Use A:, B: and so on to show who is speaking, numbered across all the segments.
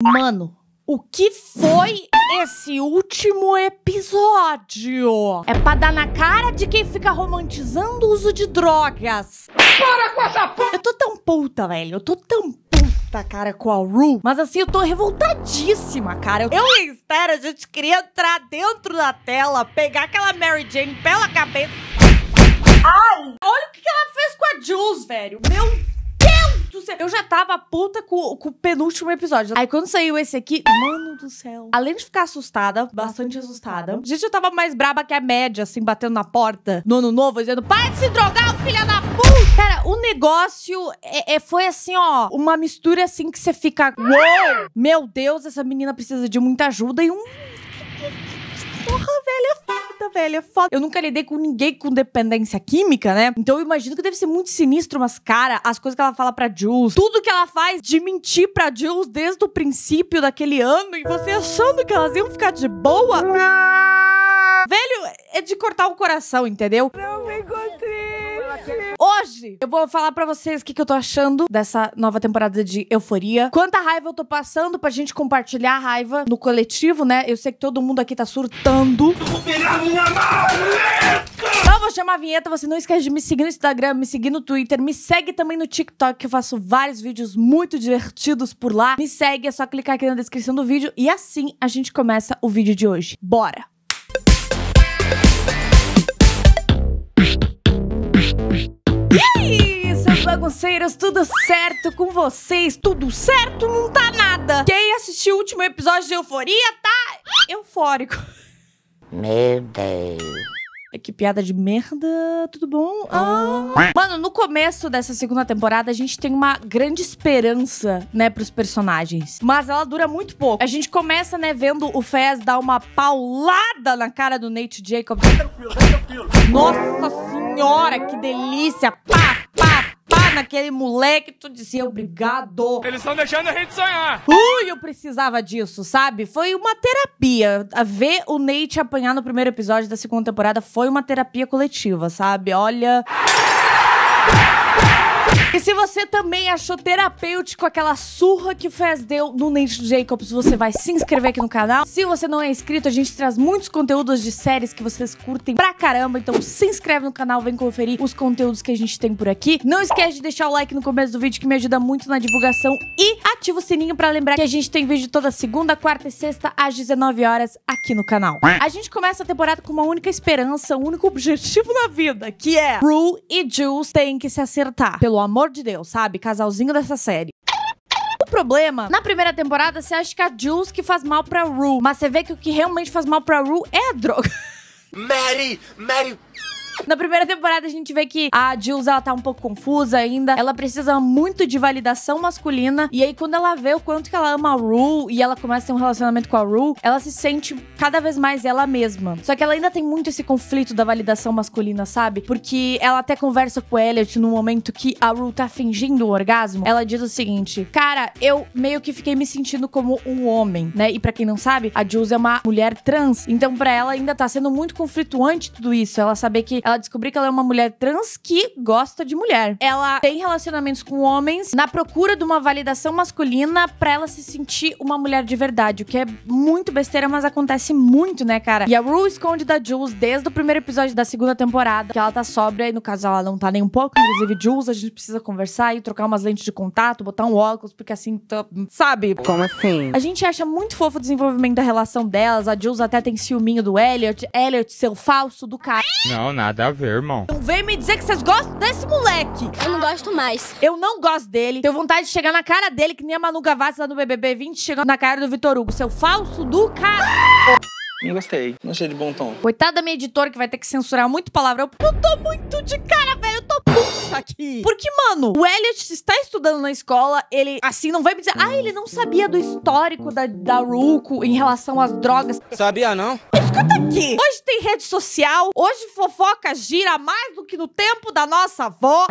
A: Mano, o que foi esse último episódio? É pra dar na cara de quem fica romantizando o uso de drogas. Para com essa porra! Eu tô tão puta, velho. Eu tô tão puta, cara, com a Ru. Mas assim, eu tô revoltadíssima, cara. Eu e a gente queria entrar dentro da tela, pegar aquela Mary Jane pela cabeça. Ai! Olha o que ela fez com a Jules, velho. Meu Deus! do céu. Eu já tava puta com, com o penúltimo episódio. Aí quando saiu esse aqui, mano do céu. Além de ficar assustada, bastante, assustada. assustada. Gente, eu tava mais braba que a média, assim, batendo na porta no ano novo, dizendo: para de se drogar, filha da puta! Cara, o negócio é, é, foi assim, ó, uma mistura assim que você fica. Uou! Meu Deus, essa menina precisa de muita ajuda e um velho, é foda, velho, é foda. Eu nunca lidei com ninguém com dependência química, né? Então eu imagino que deve ser muito sinistro mas cara, as coisas que ela fala pra Jules, tudo que ela faz de mentir pra Jules desde o princípio daquele ano e você achando que elas iam ficar de boa. Ah! Velho, é de cortar o coração, entendeu? Não me encontrei. Hoje eu vou falar para vocês o que, que eu tô achando dessa nova temporada de Euforia. Quanta raiva eu tô passando pra gente compartilhar a raiva no coletivo, né? Eu sei que todo mundo aqui tá surtando. Eu vou pegar minha maleta! Então vou chamar a vinheta, você não esquece de me seguir no Instagram, me seguir no Twitter, me segue também no TikTok, que eu faço vários vídeos muito divertidos por lá. Me segue, é só clicar aqui na descrição do vídeo e assim a gente começa o vídeo de hoje. Bora! E aí, seus bagunceiros, tudo certo com vocês? Tudo certo? Não tá nada. Quem assistiu o último episódio de Euforia tá eufórico. Meu Deus. É que piada de merda, tudo bom? Ah! ah. Mano, no começo dessa segunda temporada, a gente tem uma grande esperança, né, pros personagens. Mas ela dura muito pouco. A gente começa, né, vendo o Fez dar uma paulada na cara do Nate Jacobs. Nossa senhora, que delícia! Pá, pá! aquele moleque, tu dizia obrigado. Eles estão deixando a gente sonhar. Ui, eu precisava disso, sabe? Foi uma terapia. Ver o Nate apanhar no primeiro episódio da segunda temporada foi uma terapia coletiva, sabe? Olha. E se você também achou terapêutico aquela surra que o Fez deu no Nate Jacobs, você vai se inscrever aqui no canal. Se você não é inscrito, a gente traz muitos conteúdos de séries que vocês curtem pra caramba, então se inscreve no canal, vem conferir os conteúdos que a gente tem por aqui. Não esquece de deixar o like no começo do vídeo, que me ajuda muito na divulgação. E ativa o sininho pra lembrar que a gente tem vídeo toda segunda, quarta e sexta, às 19 horas, aqui no canal. A gente começa a temporada com uma única esperança, um único objetivo na vida, que é Rue e Jules têm que se acertar. Pelo amor amor de Deus, sabe? Casalzinho dessa série problema, na primeira temporada, você acha que é a Jules que faz mal pra Rue. Mas você vê que o que realmente faz mal pra Rue é a droga. Mary! Mary! Na primeira temporada a gente vê que a Jules, ela tá um pouco confusa ainda. Ela precisa muito de validação masculina. E aí quando ela vê o quanto que ela ama a Rue e ela começa a ter um relacionamento com a Rue, ela se sente cada vez mais ela mesma. Só que ela ainda tem muito esse conflito da validação masculina, sabe? Porque ela até conversa com o Elliot no momento que a Rue tá fingindo o orgasmo. Ela diz o seguinte: "Cara, eu meio que fiquei me sentindo como um homem", né? E para quem não sabe, a Jules é uma mulher trans. Então para ela ainda tá sendo muito conflituante tudo isso. Ela saber que ela descobrir que ela é uma mulher trans que gosta de mulher. Ela tem relacionamentos com homens na procura de uma validação masculina para ela se sentir uma mulher de verdade, o que é muito besteira, mas acontece muito, né, cara? E a Rue esconde da Jules desde o primeiro episódio da segunda temporada, que ela tá sóbria e no caso ela não tá nem um pouco, inclusive Jules, a gente precisa conversar e trocar umas lentes de contato, botar um óculos, porque assim, tô... Tá, sabe? Como assim? A gente acha muito fofo o desenvolvimento da relação delas, a Jules até tem ciúminho do Elliot, Elliot seu falso do cara. Não, nada a ver, irmão. Não vem me dizer que vocês gostam desse moleque. Eu não gosto mais. Eu não gosto dele. Tenho vontade de chegar na cara dele, que nem a Manu Gavassi lá no BBB 20, chegando na cara do Vitor Hugo. Seu falso do cara... Não gostei. Não achei de bom tom. Coitada da minha editora que vai ter que censurar muito palavrão. Eu tô muito de cara, velho puta aqui. Porque, mano, o Elliot está estudando na escola, ele, assim, não vai me dizer, ah, ele não sabia do histórico da, da Ruko em relação às drogas. Sabia, não? Escuta aqui, hoje tem rede social, hoje fofoca gira mais do que no tempo da nossa avó.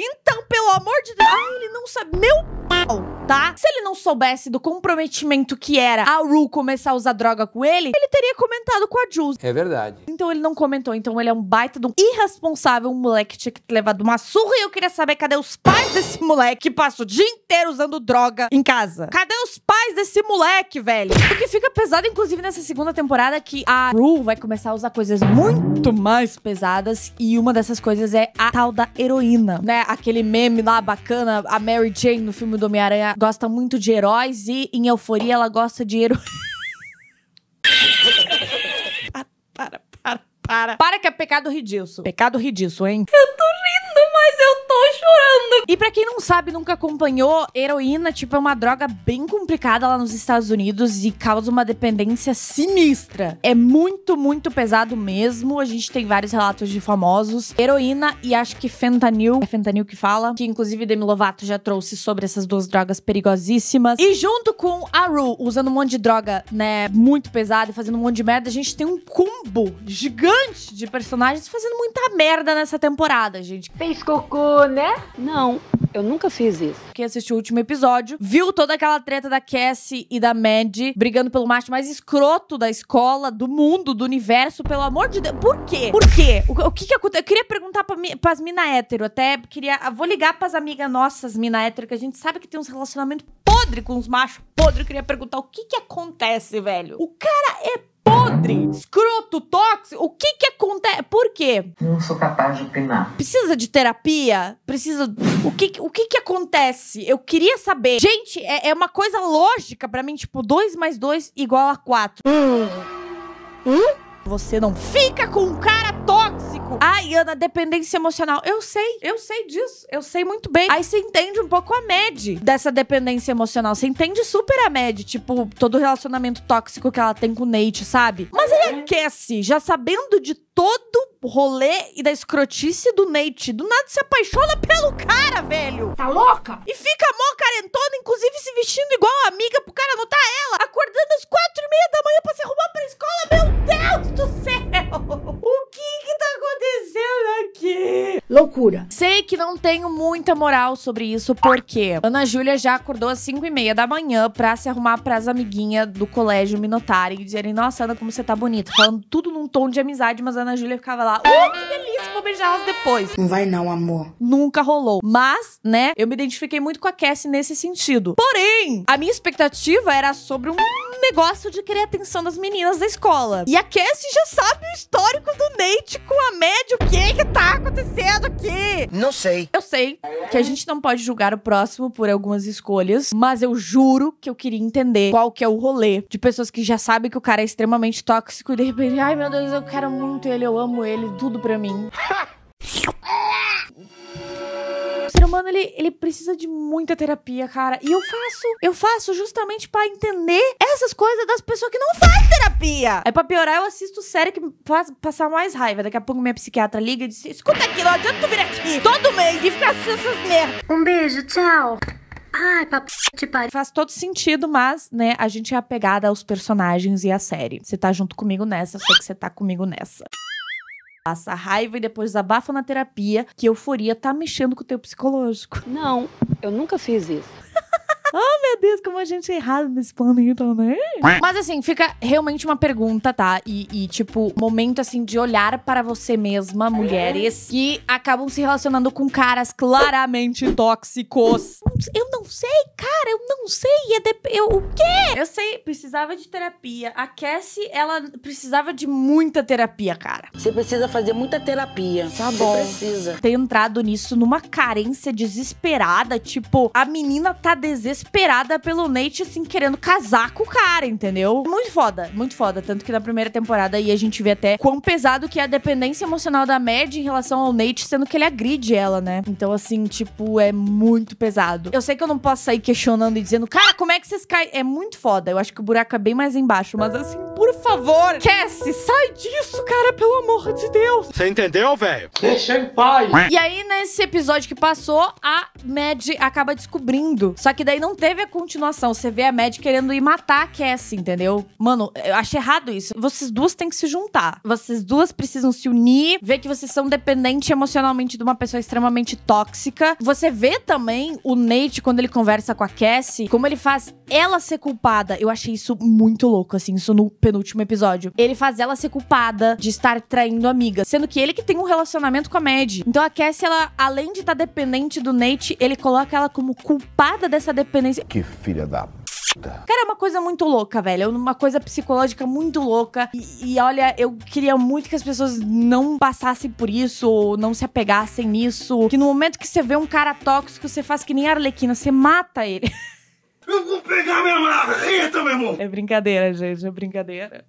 A: Então, pelo amor de Deus, ah, ele não sabe, meu pau. Tá? Se ele não soubesse do comprometimento que era a Ru começar a usar droga com ele, ele teria comentado com a Jules. É verdade. Então ele não comentou. Então ele é um baita de um irresponsável, um moleque tinha que ter levado uma surra e eu queria saber cadê os pais desse moleque que passa o dia inteiro usando droga em casa. Cadê os pais desse moleque, velho? O que fica pesado, inclusive, nessa segunda temporada, é que a Rue vai começar a usar coisas muito mais pesadas e uma dessas coisas é a tal da heroína, né? Aquele meme lá bacana, a Mary Jane no filme do Homem-Aranha gosta muito de heróis e em Euforia ela gosta de heroína. ah, para. Para. Para que é pecado ridículo. Pecado ridículo, hein? Eu tô rindo, mas eu chorando. E para quem não sabe, nunca acompanhou, heroína, tipo, é uma droga bem complicada lá nos Estados Unidos e causa uma dependência sinistra. É muito, muito pesado mesmo. A gente tem vários relatos de famosos. Heroína e acho que fentanil. É fentanil que fala. Que inclusive Demi Lovato já trouxe sobre essas duas drogas perigosíssimas. E junto com a Ru, usando um monte de droga, né, muito pesada e fazendo um monte de merda, a gente tem um combo gigante de personagens fazendo muita merda nessa temporada, gente. Fez cocô né? Não. Eu nunca fiz isso. Quem assistiu o último episódio viu toda aquela treta da Cassie e da Mad brigando pelo macho mais escroto da escola, do mundo, do universo, pelo amor de Deus. Por quê? Por quê? O, o que que aconteceu? Eu queria perguntar pra, mi, pras mina hétero, até queria... Ah, vou ligar pras amigas nossas mina hétero, que a gente sabe que tem uns relacionamentos podre com os machos podre. Eu queria perguntar o que que acontece, velho? O cara é podre, escroto, tóxico. O que que acontece? Por quê? Não sou capaz de opinar. Precisa de terapia? Precisa. O que o que, que acontece? Eu queria saber. Gente, é, é uma coisa lógica para mim, tipo, 2 mais 2 igual a 4. Hum. Hum? Você não fica com um cara pouco. Ai, Ana, dependência emocional. Eu sei, eu sei disso. Eu sei muito bem. Aí você entende um pouco a MED dessa dependência emocional. Você entende super a MED, tipo, todo o relacionamento tóxico que ela tem com o Nate, sabe? Mas ele aquece, já sabendo de todo o rolê e da escrotice do Nate. Do nada se apaixona pelo cara, velho. Tá louca? E fica mó carentona, inclusive se vestindo igual a amiga pro cara notar ela, acordando às quatro Loucura. Sei que não tenho muita moral sobre isso, porque Ana Júlia já acordou às 5 e meia da manhã pra se arrumar pras amiguinhas do colégio me notarem e dizerem, nossa, Ana, como você tá bonita. Falando tudo num tom de amizade, mas a Ana Júlia ficava lá, oh, que delícia, vou beijar elas depois. Não vai não, amor. Nunca rolou. Mas, né, eu me identifiquei muito com a Cassie nesse sentido. Porém, a minha expectativa era sobre um negócio de querer a atenção das meninas da escola. E a Cassie já sabe o histórico do Nate com a média. O que é que tá acontecendo aqui? Não sei. Eu sei que a gente não pode julgar o próximo por algumas escolhas, mas eu juro que eu queria entender qual que é o rolê de pessoas que já sabem que o cara é extremamente tóxico e de repente, ai meu Deus, eu quero muito ele, eu amo ele, tudo pra mim. humano, ele, ele precisa de muita terapia, cara. E eu faço, eu faço justamente para entender essas coisas das pessoas que não fazem terapia. Aí é pra piorar, eu assisto série que faz passar mais raiva. Daqui a pouco minha psiquiatra liga e diz: Escuta aqui, não adianta tu vir aqui todo mês e ficar assistindo essas merdas. Um beijo, tchau. Ai, papo de pariu. Faz todo sentido, mas, né, a gente é apegada aos personagens e à série. Você tá junto comigo nessa, só que você tá comigo nessa. Passa raiva e depois abafa na terapia que euforia tá mexendo com o teu psicológico. Não, eu nunca fiz isso. Oh, meu Deus, como a gente é errado nesse planeta, né? Mas assim, fica realmente uma pergunta, tá? E, e, tipo, momento assim de olhar para você mesma, mulheres que acabam se relacionando com caras claramente tóxicos eu não sei, cara, eu não sei. É de... eu, o quê? Eu sei, precisava de terapia. A Cassie, ela precisava de muita terapia, cara. Você precisa fazer muita terapia. Tá Você bom. precisa. Ter entrado nisso numa carência desesperada. Tipo, a menina tá desesperada pelo Nate, assim, querendo casar com o cara, entendeu? Muito foda, muito foda. Tanto que na primeira temporada aí a gente vê até quão pesado que é a dependência emocional da Mad em relação ao Nate, sendo que ele agride ela, né? Então, assim, tipo, é muito pesado. Eu sei que eu não posso sair questionando e dizendo, cara, como é que vocês caem? É muito foda. Eu acho que o buraco é bem mais embaixo, mas é. assim por favor. Cassie, sai disso, cara, pelo amor de Deus. Você entendeu, velho? Deixa em paz. E aí, nesse episódio que passou, a Mad acaba descobrindo. Só que daí não teve a continuação. Você vê a Mad querendo ir matar a Cassie, entendeu? Mano, eu acho errado isso. Vocês duas têm que se juntar. Vocês duas precisam se unir, ver que vocês são dependentes emocionalmente de uma pessoa extremamente tóxica. Você vê também o Nate quando ele conversa com a Cassie, como ele faz ela ser culpada. Eu achei isso muito louco, assim. Isso no penúltimo episódio. Ele faz ela ser culpada de estar traindo amiga, sendo que ele que tem um relacionamento com a Maddie. Então a Cassie, ela, além de estar tá dependente do Nate, ele coloca ela como culpada dessa dependência. Que filha da Cara, é uma coisa muito louca, velho. É uma coisa psicológica muito louca. E, e, olha, eu queria muito que as pessoas não passassem por isso, ou não se apegassem nisso. Que no momento que você vê um cara tóxico, você faz que nem a Arlequina, você mata ele. Eu vou pegar minha marreta, meu irmão! É brincadeira, gente, é brincadeira.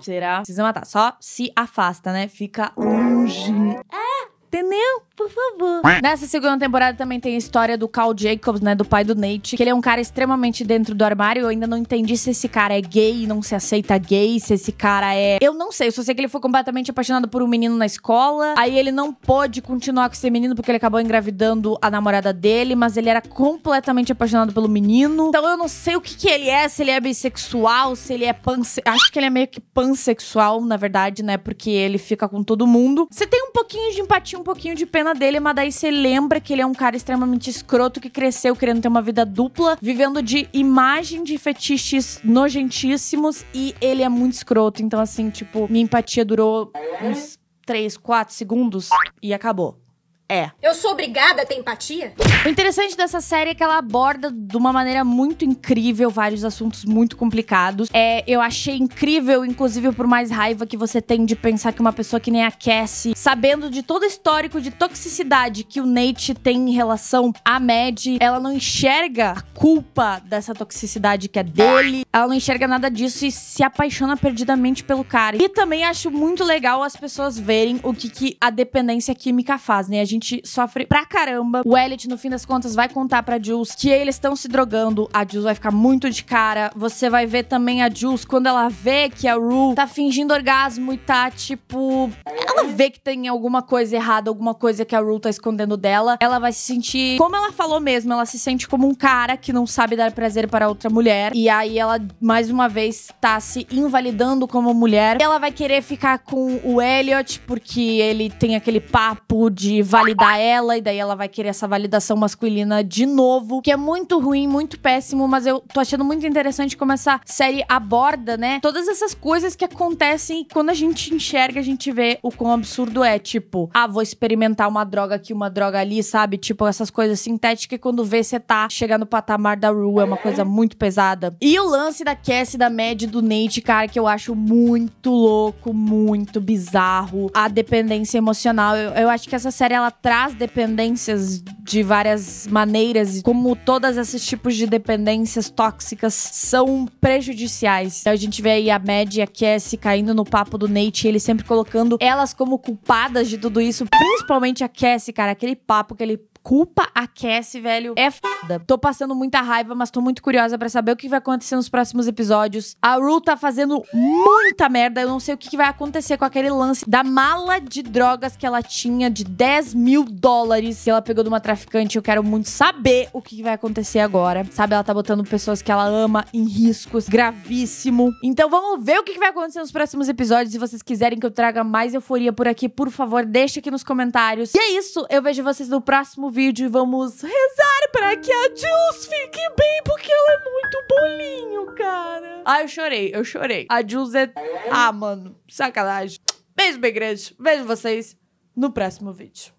A: Será? Precisa matar. Só se afasta, né? Fica longe. Ah! Entendeu? por favor. Nessa segunda temporada também tem a história do Carl Jacobs, né? Do pai do Nate. Que ele é um cara extremamente dentro do armário. Eu ainda não entendi se esse cara é gay, não se aceita gay, se esse cara é. Eu não sei. Eu só sei que ele foi completamente apaixonado por um menino na escola. Aí ele não pôde continuar com esse menino porque ele acabou engravidando a namorada dele, mas ele era completamente apaixonado pelo menino. Então eu não sei o que, que ele é, se ele é bissexual, se ele é pansexual. Acho que ele é meio que pansexual, na verdade, né? Porque ele fica com todo mundo. Você tem um pouquinho de empatia, um pouquinho de pena dele, mas daí você lembra que ele é um cara extremamente escroto que cresceu querendo ter uma vida dupla, vivendo de imagem de fetiches nojentíssimos e ele é muito escroto. Então, assim, tipo, minha empatia durou uns 3, 4 segundos e acabou. É. Eu sou obrigada a ter empatia? O interessante dessa série é que ela aborda de uma maneira muito incrível vários assuntos muito complicados. É, eu achei incrível, inclusive por mais raiva que você tem de pensar que uma pessoa que nem a Cassie, sabendo de todo o histórico de toxicidade que o Nate tem em relação à Mad, ela não enxerga a culpa dessa toxicidade que é dele. Ela não enxerga nada disso e se apaixona perdidamente pelo cara. E também acho muito legal as pessoas verem o que, que a dependência química faz, né? A gente gente sofre pra caramba. O Elliot, no fim das contas, vai contar pra Jules que eles estão se drogando. A Jules vai ficar muito de cara. Você vai ver também a Jules quando ela vê que a Rue tá fingindo orgasmo e tá, tipo... Ela vê que tem alguma coisa errada, alguma coisa que a Rue tá escondendo dela. Ela vai se sentir... Como ela falou mesmo, ela se sente como um cara que não sabe dar prazer para outra mulher. E aí ela, mais uma vez, tá se invalidando como mulher. Ela vai querer ficar com o Elliot porque ele tem aquele papo de validade validar ela, e daí ela vai querer essa validação masculina de novo, que é muito ruim, muito péssimo, mas eu tô achando muito interessante como essa série aborda, né? Todas essas coisas que acontecem e quando a gente enxerga, a gente vê o quão absurdo é. Tipo, ah, vou experimentar uma droga aqui, uma droga ali, sabe? Tipo, essas coisas sintéticas e quando vê, você tá chegando no patamar da rua é uma coisa muito pesada. E o lance da Cassie, da Mad, do Nate, cara, que eu acho muito louco, muito bizarro. A dependência emocional, eu, eu acho que essa série, ela traz dependências de várias maneiras, como todos esses tipos de dependências tóxicas são prejudiciais. Então, a gente vê aí a Mad e a Cassie caindo no papo do Nate, ele sempre colocando elas como culpadas de tudo isso, principalmente a Cassie, cara, aquele papo que ele culpa aquece, velho. É foda. Tô passando muita raiva, mas tô muito curiosa para saber o que vai acontecer nos próximos episódios. A Ru tá fazendo muita merda. Eu não sei o que, vai acontecer com aquele lance da mala de drogas que ela tinha de 10 mil dólares que ela pegou de uma traficante. Eu quero muito saber o que, vai acontecer agora. Sabe, ela tá botando pessoas que ela ama em riscos gravíssimo. Então vamos ver o que, que vai acontecer nos próximos episódios. Se vocês quiserem que eu traga mais euforia por aqui, por favor, deixa aqui nos comentários. E é isso. Eu vejo vocês no próximo vídeo vídeo e vamos rezar para que a Jules fique bem, porque ela é muito bolinho, cara. Ah, eu chorei, eu chorei. A Jules é. Ah, mano, sacanagem. Beijo bem grande. Vejo vocês no próximo vídeo.